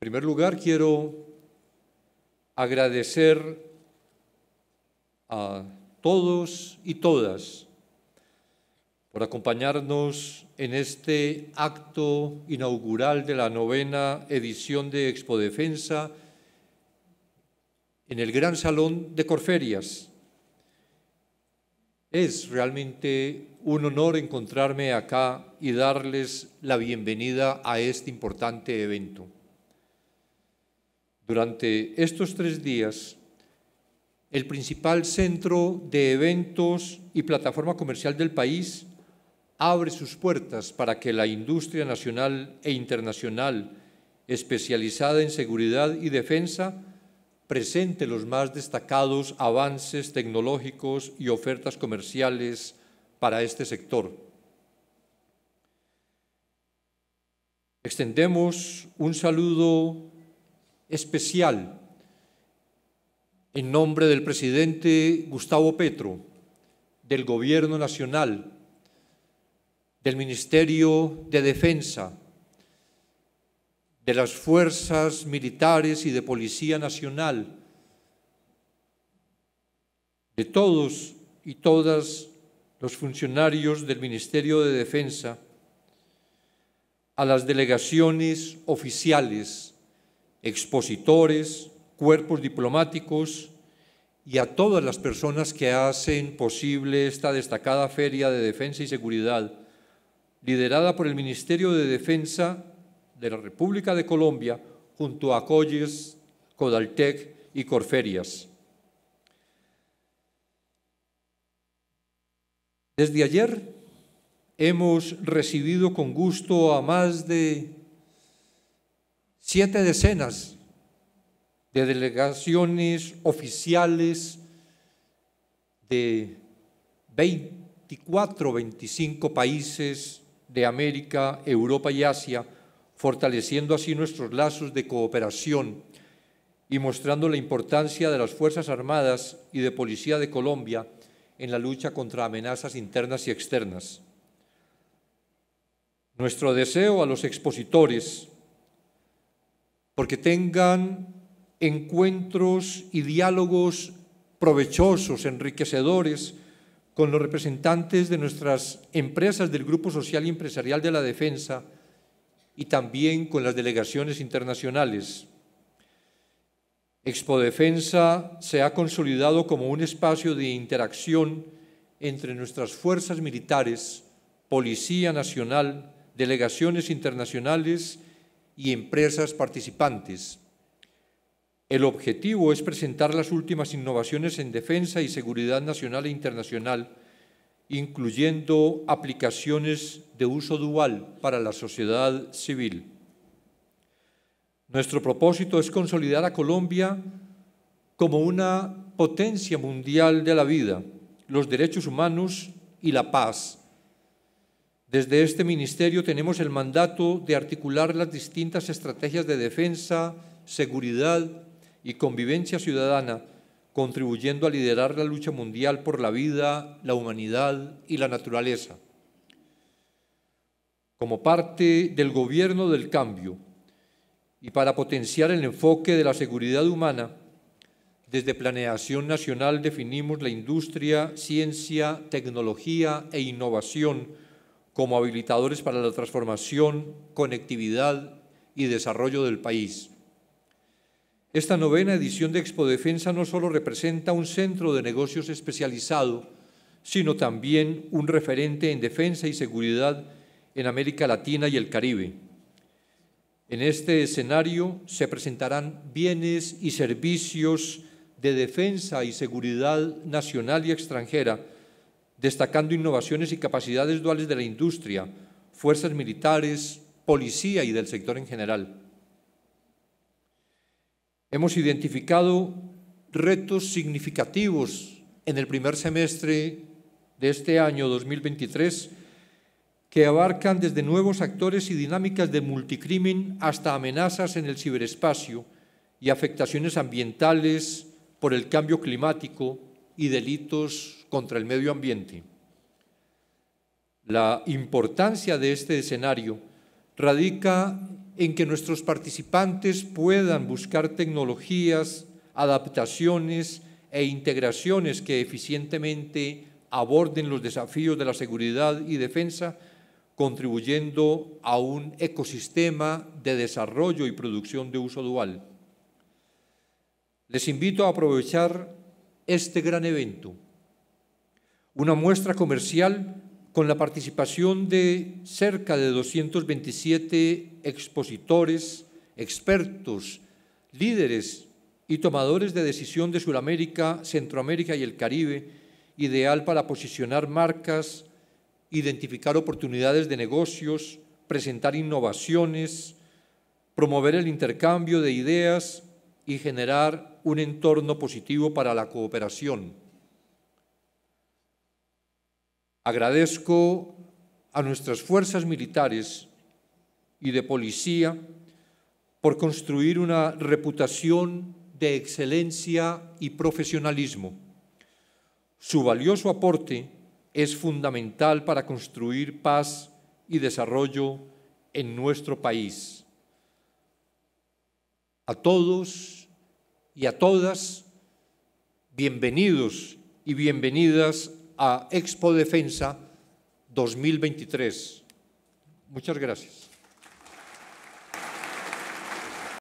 En primer lugar, quiero agradecer a todos y todas por acompañarnos en este acto inaugural de la novena edición de Expo Defensa en el Gran Salón de Corferias. Es realmente un honor encontrarme acá y darles la bienvenida a este importante evento. Durante estos tres días, el principal centro de eventos y plataforma comercial del país abre sus puertas para que la industria nacional e internacional especializada en seguridad y defensa presente los más destacados avances tecnológicos y ofertas comerciales para este sector. Extendemos un saludo especial en nombre del presidente Gustavo Petro, del Gobierno Nacional, del Ministerio de Defensa, de las fuerzas militares y de Policía Nacional, de todos y todas los funcionarios del Ministerio de Defensa, a las delegaciones oficiales expositores, cuerpos diplomáticos y a todas las personas que hacen posible esta destacada Feria de Defensa y Seguridad, liderada por el Ministerio de Defensa de la República de Colombia junto a Colles, Codaltec y Corferias. Desde ayer hemos recibido con gusto a más de siete decenas de delegaciones oficiales de 24, 25 países de América, Europa y Asia, fortaleciendo así nuestros lazos de cooperación y mostrando la importancia de las Fuerzas Armadas y de Policía de Colombia en la lucha contra amenazas internas y externas. Nuestro deseo a los expositores porque tengan encuentros y diálogos provechosos, enriquecedores, con los representantes de nuestras empresas del Grupo Social y Empresarial de la Defensa y también con las delegaciones internacionales. Expodefensa se ha consolidado como un espacio de interacción entre nuestras fuerzas militares, Policía Nacional, delegaciones internacionales y empresas participantes. El objetivo es presentar las últimas innovaciones en defensa y seguridad nacional e internacional, incluyendo aplicaciones de uso dual para la sociedad civil. Nuestro propósito es consolidar a Colombia como una potencia mundial de la vida, los derechos humanos y la paz, desde este ministerio tenemos el mandato de articular las distintas estrategias de defensa, seguridad y convivencia ciudadana, contribuyendo a liderar la lucha mundial por la vida, la humanidad y la naturaleza. Como parte del gobierno del cambio y para potenciar el enfoque de la seguridad humana, desde Planeación Nacional definimos la industria, ciencia, tecnología e innovación como habilitadores para la transformación, conectividad y desarrollo del país. Esta novena edición de Expo Defensa no solo representa un centro de negocios especializado, sino también un referente en defensa y seguridad en América Latina y el Caribe. En este escenario se presentarán bienes y servicios de defensa y seguridad nacional y extranjera, destacando innovaciones y capacidades duales de la industria, fuerzas militares, policía y del sector en general. Hemos identificado retos significativos en el primer semestre de este año 2023 que abarcan desde nuevos actores y dinámicas de multicrimen hasta amenazas en el ciberespacio y afectaciones ambientales por el cambio climático y delitos contra el medio ambiente. La importancia de este escenario radica en que nuestros participantes puedan buscar tecnologías, adaptaciones e integraciones que eficientemente aborden los desafíos de la seguridad y defensa, contribuyendo a un ecosistema de desarrollo y producción de uso dual. Les invito a aprovechar este gran evento una muestra comercial con la participación de cerca de 227 expositores, expertos, líderes y tomadores de decisión de Sudamérica, Centroamérica y el Caribe, ideal para posicionar marcas, identificar oportunidades de negocios, presentar innovaciones, promover el intercambio de ideas y generar un entorno positivo para la cooperación. Agradezco a nuestras fuerzas militares y de policía por construir una reputación de excelencia y profesionalismo. Su valioso aporte es fundamental para construir paz y desarrollo en nuestro país. A todos y a todas, bienvenidos y bienvenidas a Expo Defensa 2023. Muchas gracias.